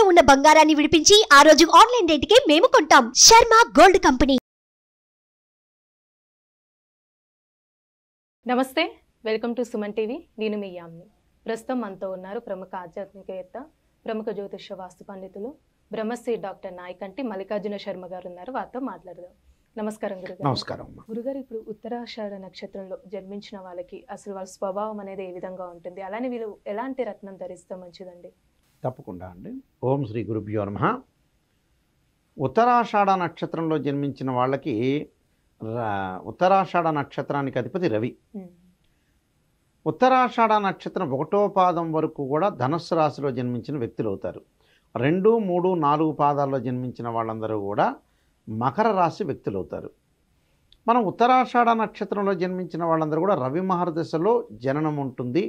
తాకట్టులో ఉన్న బంగారాన్ని విడిపించి ఆ రోజు ఆన్లైన్ కి మేము కొంటాం శర్మ గోల్డ్ కంపెనీ నమస్తే వెల్కమ్ టు సుమన్ టీవీ నేను మీ యామ్ని ప్రస్తుతం మనతో ఉన్నారు ప్రముఖ ఆధ్యాత్మికవేత్త ప్రముఖ జ్యోతిష వాస్తు పండితులు బ్రహ్మశ్రీ డాక్టర్ నాయకంటి మల్లికార్జున శర్మ గారు ఉన్నారు వారితో మాట్లాడదాం నమస్కారం గురుగారు నమస్కారం గురుగారు ఇప్పుడు ఉత్తరాషాఢ నక్షత్రంలో జన్మించిన వాళ్ళకి అసలు వాళ్ళ స్వభావం అనేది ఏ విధంగా ఉంటుంది అలానే వీళ్ళు ఎలాంటి రత్నం ధరిస్తే మంచిదండి తప్పకుండా అండి ఓం శ్రీ గురుభ్యో నమ ఉత్తరాషాఢ నక్షత్రంలో జన్మించిన వాళ్ళకి ఉత్తరాషాఢ నక్షత్రానికి అధిపతి రవి ఉత్తరాషాఢ నక్షత్రం ఒకటో పాదం వరకు కూడా ధనస్సు రాశిలో జన్మించిన వ్యక్తులు అవుతారు రెండు మూడు నాలుగు పాదాల్లో జన్మించిన వాళ్ళందరూ కూడా మకర రాశి వ్యక్తులు అవుతారు మనం ఉత్తరాషాఢ నక్షత్రంలో జన్మించిన వాళ్ళందరూ కూడా రవి మహర్దశలో జననం ఉంటుంది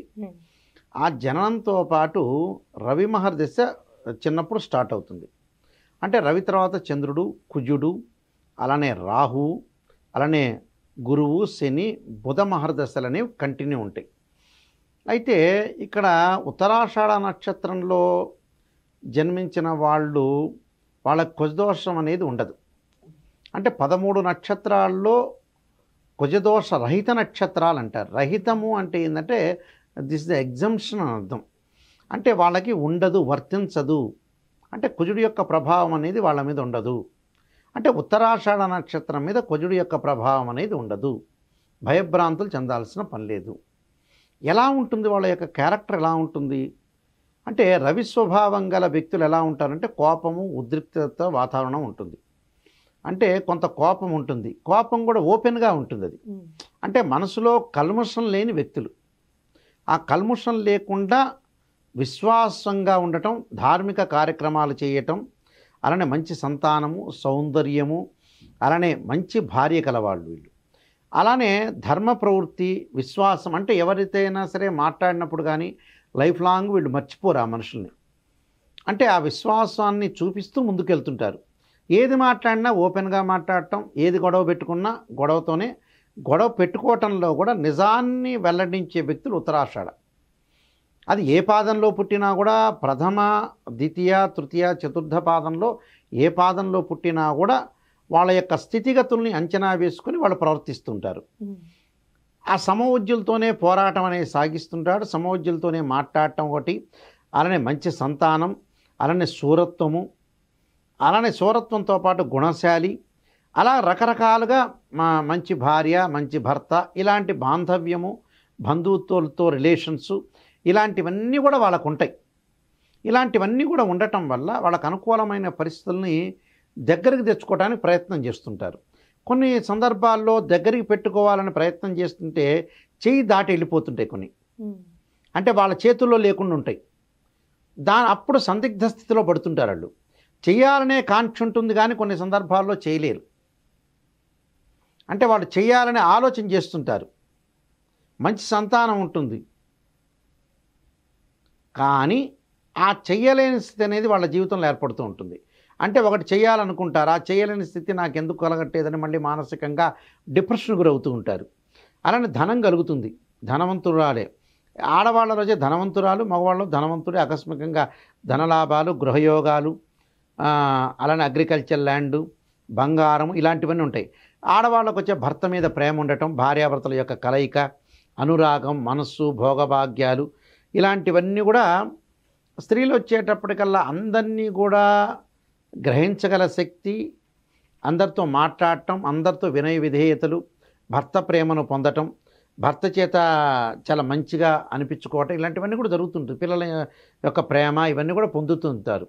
ఆ జననంతో పాటు రవి మహర్దశ చిన్నప్పుడు స్టార్ట్ అవుతుంది అంటే రవి తర్వాత చంద్రుడు కుజుడు అలానే రాహు అలానే గురువు శని బుధ మహర్దశలు అనేవి కంటిన్యూ ఉంటాయి అయితే ఇక్కడ ఉత్తరాషాఢ నక్షత్రంలో జన్మించిన వాళ్ళు వాళ్ళ కుజదోషం అనేది ఉండదు అంటే పదమూడు నక్షత్రాల్లో కుజదోష రహిత నక్షత్రాలు అంటారు రహితము అంటే ఏంటంటే దిస్ ద ఎగ్జంప్షన్ అని అర్థం అంటే వాళ్ళకి ఉండదు వర్తించదు అంటే కుజుడి యొక్క ప్రభావం అనేది వాళ్ళ మీద ఉండదు అంటే ఉత్తరాషాఢ నక్షత్రం మీద కుజుడి యొక్క ప్రభావం అనేది ఉండదు భయభ్రాంతులు చెందాల్సిన పని లేదు ఎలా ఉంటుంది వాళ్ళ యొక్క క్యారెక్టర్ ఎలా ఉంటుంది అంటే రవి స్వభావం గల వ్యక్తులు ఎలా ఉంటారంటే కోపము ఉద్రిక్తత వాతావరణం ఉంటుంది అంటే కొంత కోపం ఉంటుంది కోపం కూడా ఓపెన్గా ఉంటుంది అది hmm. అంటే మనసులో కల్మషం లేని వ్యక్తులు ఆ కల్ముషం లేకుండా విశ్వాసంగా ఉండటం ధార్మిక కార్యక్రమాలు చేయటం అలానే మంచి సంతానము సౌందర్యము అలానే మంచి భార్య కలవాళ్ళు వీళ్ళు అలానే ధర్మ ప్రవృత్తి విశ్వాసం అంటే ఎవరితేనా సరే మాట్లాడినప్పుడు కానీ లైఫ్ లాంగ్ వీళ్ళు మర్చిపోరు ఆ మనుషుల్ని అంటే ఆ విశ్వాసాన్ని చూపిస్తూ ముందుకెళ్తుంటారు ఏది మాట్లాడినా ఓపెన్గా మాట్లాడటం ఏది గొడవ పెట్టుకున్నా గొడవతోనే గొడవ పెట్టుకోవటంలో కూడా నిజాన్ని వెల్లడించే వ్యక్తులు ఉత్తరాషాఢ అది ఏ పాదంలో పుట్టినా కూడా ప్రథమ ద్వితీయ తృతీయ చతుర్థ పాదంలో ఏ పాదంలో పుట్టినా కూడా వాళ్ళ యొక్క స్థితిగతుల్ని అంచనా వేసుకుని వాళ్ళు ప్రవర్తిస్తుంటారు ఆ సమవుజ్యులతోనే పోరాటం అనేది సాగిస్తుంటాడు సమవుజ్యులతోనే మాట్లాడటం ఒకటి అలానే మంచి సంతానం అలానే సూరత్వము అలానే సూరత్వంతో పాటు గుణశాలి అలా రకరకాలుగా మా మంచి భార్య మంచి భర్త ఇలాంటి బాంధవ్యము బంధుత్వాలతో రిలేషన్స్ ఇలాంటివన్నీ కూడా వాళ్ళకు ఉంటాయి ఇలాంటివన్నీ కూడా ఉండటం వల్ల వాళ్ళకు అనుకూలమైన పరిస్థితుల్ని దగ్గరికి తెచ్చుకోవడానికి ప్రయత్నం చేస్తుంటారు కొన్ని సందర్భాల్లో దగ్గరికి పెట్టుకోవాలని ప్రయత్నం చేస్తుంటే చెయ్యి దాటి వెళ్ళిపోతుంటాయి కొన్ని అంటే వాళ్ళ చేతుల్లో లేకుండా ఉంటాయి దా అప్పుడు సందిగ్ధ స్థితిలో పడుతుంటారు వాళ్ళు చేయాలనే కాంక్ష ఉంటుంది కానీ కొన్ని సందర్భాల్లో చేయలేరు అంటే వాళ్ళు చేయాలని ఆలోచన చేస్తుంటారు మంచి సంతానం ఉంటుంది కానీ ఆ చేయలేని స్థితి అనేది వాళ్ళ జీవితంలో ఏర్పడుతూ ఉంటుంది అంటే ఒకటి చేయాలనుకుంటారు ఆ చేయలేని స్థితి నాకు ఎందుకు కలగట్టేదని మళ్ళీ మానసికంగా డిప్రెషన్ గురవుతూ ఉంటారు అలానే ధనం కలుగుతుంది ధనవంతురాలే ఆడవాళ్ళ రోజే ధనవంతురాలు మగవాళ్ళు ధనవంతుడే ఆకస్మికంగా ధనలాభాలు గృహయోగాలు అలానే అగ్రికల్చర్ ల్యాండు బంగారం ఇలాంటివన్నీ ఉంటాయి ఆడవాళ్ళకు వచ్చే భర్త మీద ప్రేమ ఉండటం భార్యాభర్తల యొక్క కలయిక అనురాగం మనస్సు భోగభాగ్యాలు ఇలాంటివన్నీ కూడా స్త్రీలు వచ్చేటప్పటికల్లా అందరినీ కూడా గ్రహించగల శక్తి అందరితో మాట్లాడటం అందరితో వినయ విధేయతలు భర్త ప్రేమను పొందటం భర్త చేత చాలా మంచిగా అనిపించుకోవటం ఇలాంటివన్నీ కూడా జరుగుతుంటుంది పిల్లల యొక్క ప్రేమ ఇవన్నీ కూడా పొందుతుంటారు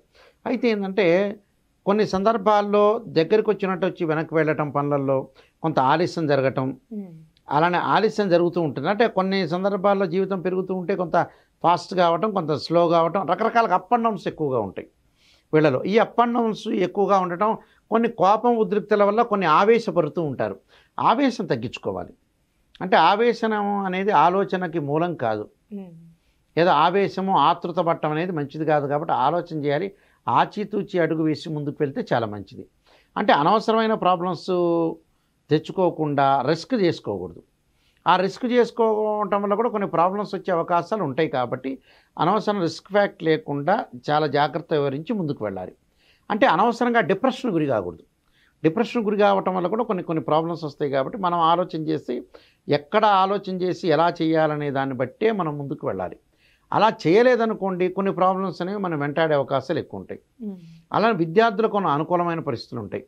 అయితే ఏంటంటే కొన్ని సందర్భాల్లో దగ్గరికి వచ్చినట్టు వచ్చి వెనక్కి వెళ్ళటం పనులలో కొంత ఆలస్యం జరగటం అలానే ఆలస్యం జరుగుతూ ఉంటుంది అంటే కొన్ని సందర్భాల్లో జీవితం పెరుగుతూ ఉంటే కొంత ఫాస్ట్ కావటం కొంత స్లో కావటం రకరకాల అప్ అండ్ డౌన్స్ ఎక్కువగా ఉంటాయి వీళ్ళలో ఈ అప్ అండ్ డౌన్స్ ఎక్కువగా ఉండటం కొన్ని కోపం ఉద్రిక్తల వల్ల కొన్ని ఆవేశపడుతూ ఉంటారు ఆవేశం తగ్గించుకోవాలి అంటే ఆవేశం అనేది ఆలోచనకి మూలం కాదు ఏదో ఆవేశము ఆతృత పట్టడం అనేది మంచిది కాదు కాబట్టి ఆలోచన చేయాలి ఆచితూచి అడుగు వేసి ముందుకు వెళ్తే చాలా మంచిది అంటే అనవసరమైన ప్రాబ్లమ్స్ తెచ్చుకోకుండా రిస్క్ చేసుకోకూడదు ఆ రిస్క్ చేసుకోవటం వల్ల కూడా కొన్ని ప్రాబ్లమ్స్ వచ్చే అవకాశాలు ఉంటాయి కాబట్టి అనవసరం రిస్క్ ఫ్యాక్ట్ లేకుండా చాలా జాగ్రత్త వివరించి ముందుకు వెళ్ళాలి అంటే అనవసరంగా డిప్రెషన్ గురి కాకూడదు డిప్రెషన్ గురి కావటం వల్ల కూడా కొన్ని కొన్ని ప్రాబ్లమ్స్ వస్తాయి కాబట్టి మనం ఆలోచన చేసి ఎక్కడ ఆలోచన చేసి ఎలా చేయాలనే దాన్ని బట్టే మనం ముందుకు వెళ్ళాలి అలా చేయలేదనుకోండి కొన్ని ప్రాబ్లమ్స్ అనేవి మనం వెంటాడే అవకాశాలు ఎక్కువ ఉంటాయి అలా విద్యార్థులకు కొన్ని అనుకూలమైన పరిస్థితులు ఉంటాయి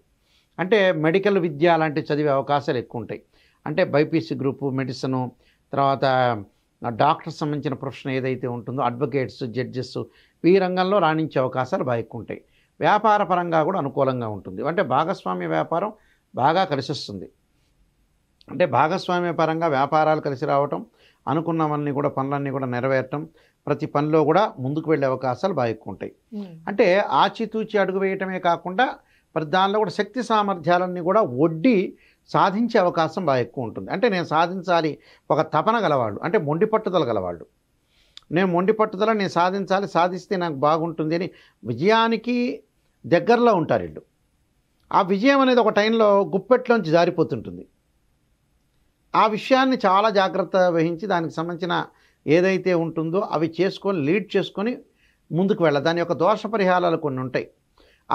అంటే మెడికల్ విద్య లాంటివి చదివే అవకాశాలు ఎక్కువ ఉంటాయి అంటే బైపీసీ గ్రూపు మెడిసిను తర్వాత డాక్టర్ సంబంధించిన ప్రొఫెషన్ ఏదైతే ఉంటుందో అడ్వకేట్స్ జడ్జెస్ ఈ రంగంలో రాణించే అవకాశాలు బాగా ఎక్కువ ఉంటాయి వ్యాపార పరంగా కూడా అనుకూలంగా ఉంటుంది అంటే భాగస్వామ్య వ్యాపారం బాగా కలిసిస్తుంది అంటే భాగస్వామ్య పరంగా వ్యాపారాలు కలిసి రావటం అనుకున్నవన్నీ కూడా పనులన్నీ కూడా నెరవేరటం ప్రతి పనిలో కూడా ముందుకు వెళ్ళే అవకాశాలు బాగా ఎక్కువ ఉంటాయి అంటే ఆచితూచి అడుగు వేయటమే కాకుండా మరి దానిలో కూడా శక్తి సామర్థ్యాలన్నీ కూడా వడ్డీ సాధించే అవకాశం బాగా ఎక్కువ ఉంటుంది అంటే నేను సాధించాలి ఒక తపన గలవాళ్ళు అంటే మొండి పట్టుదల గలవాళ్ళు నేను మొండి పట్టుదల నేను సాధించాలి సాధిస్తే నాకు బాగుంటుంది అని విజయానికి దగ్గరలో ఉంటారు వీళ్ళు ఆ విజయం అనేది ఒక టైంలో గుప్పెట్లోంచి జారిపోతుంటుంది ఆ విషయాన్ని చాలా జాగ్రత్త వహించి దానికి సంబంధించిన ఏదైతే ఉంటుందో అవి చేసుకొని లీడ్ చేసుకొని ముందుకు వెళ్ళాలి దాని యొక్క దోష పరిహారాలు కొన్ని ఉంటాయి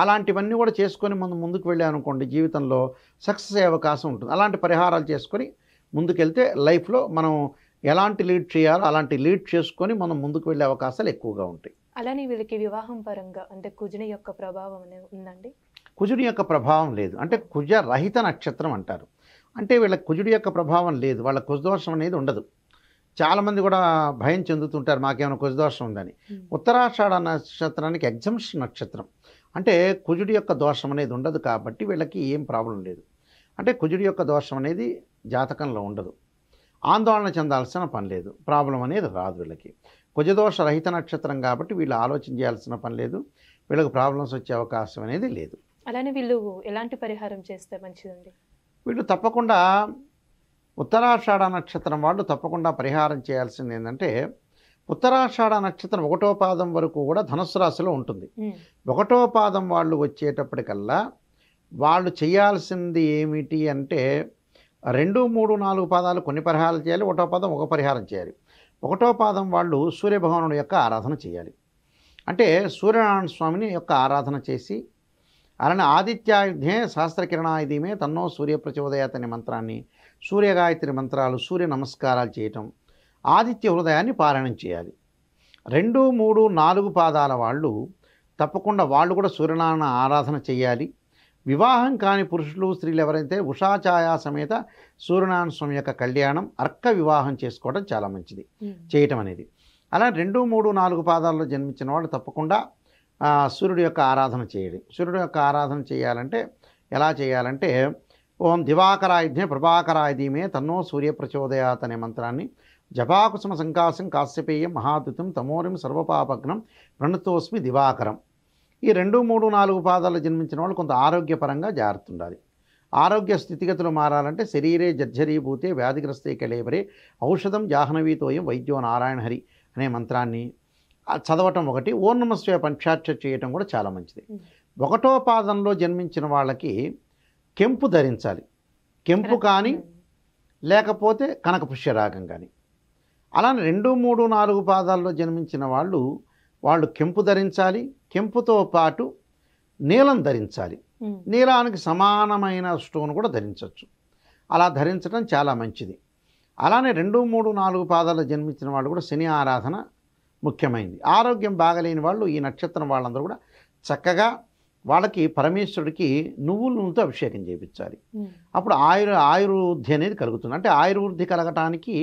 అలాంటివన్నీ కూడా చేసుకొని మనం ముందుకు వెళ్ళామనుకోండి జీవితంలో సక్సెస్ అయ్యే అవకాశం ఉంటుంది అలాంటి పరిహారాలు చేసుకొని ముందుకెళ్తే లైఫ్లో మనం ఎలాంటి లీడ్ చేయాలో అలాంటి లీడ్ చేసుకొని మనం ముందుకు వెళ్ళే అవకాశాలు ఎక్కువగా ఉంటాయి అలానే వీళ్ళకి వివాహం పరంగా అంటే కుజుని యొక్క ప్రభావం ఉందండి కుజుడి యొక్క ప్రభావం లేదు అంటే కుజ రహిత నక్షత్రం అంటారు అంటే వీళ్ళ కుజుడి యొక్క ప్రభావం లేదు వాళ్ళ కుజదోషం అనేది ఉండదు చాలామంది కూడా భయం చెందుతుంటారు మాకేమైనా కుజదోషం ఉందని ఉత్తరాషాఢ నక్షత్రానికి ఎగ్జంప్షన్ నక్షత్రం అంటే కుజుడి యొక్క దోషం అనేది ఉండదు కాబట్టి వీళ్ళకి ఏం ప్రాబ్లం లేదు అంటే కుజుడి యొక్క దోషం అనేది జాతకంలో ఉండదు ఆందోళన చెందాల్సిన పని లేదు ప్రాబ్లం అనేది రాదు వీళ్ళకి కుజదోష రహిత నక్షత్రం కాబట్టి వీళ్ళు ఆలోచన చేయాల్సిన పని లేదు వీళ్ళకి ప్రాబ్లమ్స్ వచ్చే అవకాశం అనేది లేదు అలానే వీళ్ళు ఎలాంటి పరిహారం చేస్తే మంచిదండి వీళ్ళు తప్పకుండా ఉత్తరాషాఢ నక్షత్రం వాళ్ళు తప్పకుండా పరిహారం చేయాల్సింది ఏంటంటే ఉత్తరాషాఢ నక్షత్రం ఒకటో పాదం వరకు కూడా ధనుసు రాశిలో ఉంటుంది ఒకటో పాదం వాళ్ళు వచ్చేటప్పటికల్లా వాళ్ళు చేయాల్సింది ఏమిటి అంటే రెండు మూడు నాలుగు పాదాలు కొన్ని పరిహారాలు చేయాలి ఒకటో పాదం ఒక పరిహారం చేయాలి ఒకటో పాదం వాళ్ళు సూర్యభగవానుడు యొక్క ఆరాధన చేయాలి అంటే సూర్యనారాయణ స్వామిని యొక్క ఆరాధన చేసి అలానే ఆదిత్యాయుధ్యే సహస్రకిరణాయుధమే తన్నో సూర్యప్రచోదయాత్ అనే మంత్రాన్ని సూర్యగాయత్రి మంత్రాలు సూర్య నమస్కారాలు చేయటం ఆదిత్య హృదయాన్ని పారాయణం చేయాలి రెండు మూడు నాలుగు పాదాల వాళ్ళు తప్పకుండా వాళ్ళు కూడా సూర్యనారాయణ ఆరాధన చేయాలి వివాహం కాని పురుషులు స్త్రీలు ఎవరైతే ఉషాఛాయా సమేత సూర్యనారాయణ స్వామి యొక్క కళ్యాణం అర్క వివాహం చేసుకోవడం చాలా మంచిది చేయటం అనేది అలా రెండు మూడు నాలుగు పాదాల్లో జన్మించిన వాళ్ళు తప్పకుండా సూర్యుడు యొక్క ఆరాధన చేయాలి సూర్యుడు యొక్క ఆరాధన చేయాలంటే ఎలా చేయాలంటే ఓం దివాకరాయుధ్యే ప్రభాకరాయ ధీమే తన్నో సూర్య ప్రచోదయాత్ అనే మంత్రాన్ని జపాకుసుమ సంకాశం కాశ్యపేయం మహాద్యుతం తమోరిం సర్వపాపగ్నం ప్రణుతోస్మి దివాకరం ఈ రెండు మూడు నాలుగు పాదాలు జన్మించిన వాళ్ళు కొంత ఆరోగ్యపరంగా జాగ్రత్త ఉండాలి ఆరోగ్య స్థితిగతులు మారాలంటే శరీరే జర్జరీభూతే వ్యాధిగ్రస్తే కలేబరే ఔషధం జాహ్నవీతోయం వైద్యో నారాయణ హరి అనే మంత్రాన్ని చదవటం ఒకటి ఓర్ణమస్వే పంచాక్ష చేయటం కూడా చాలా మంచిది ఒకటో పాదంలో జన్మించిన వాళ్ళకి కెంపు ధరించాలి కెంపు కానీ లేకపోతే కనకపుష్య రాగం కానీ అలానే రెండు మూడు నాలుగు పాదాల్లో జన్మించిన వాళ్ళు వాళ్ళు కెంపు ధరించాలి కెంపుతో పాటు నీలం ధరించాలి నీలానికి సమానమైన స్టోన్ కూడా ధరించవచ్చు అలా ధరించడం చాలా మంచిది అలానే రెండు మూడు నాలుగు పాదాలు జన్మించిన వాళ్ళు కూడా శని ఆరాధన ముఖ్యమైనది ఆరోగ్యం బాగలేని వాళ్ళు ఈ నక్షత్రం వాళ్ళందరూ కూడా చక్కగా వాళ్ళకి పరమేశ్వరుడికి నువ్వుల నూనెతో అభిషేకం చేయించాలి అప్పుడు ఆయుర్ ఆయుర్వృద్ధి అనేది కలుగుతుంది అంటే ఆయుర్వృద్ధి కలగటానికి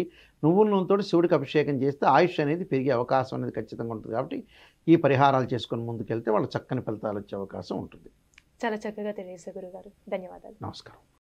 నువ్వుల నూనెతో శివుడికి అభిషేకం చేస్తే ఆయుష్ అనేది పెరిగే అవకాశం అనేది ఖచ్చితంగా ఉంటుంది కాబట్టి ఈ పరిహారాలు చేసుకొని ముందుకెళ్తే వాళ్ళు చక్కని ఫలితాలు వచ్చే అవకాశం ఉంటుంది చాలా చక్కగా తెలియజేశారు గురుగారు ధన్యవాదాలు నమస్కారం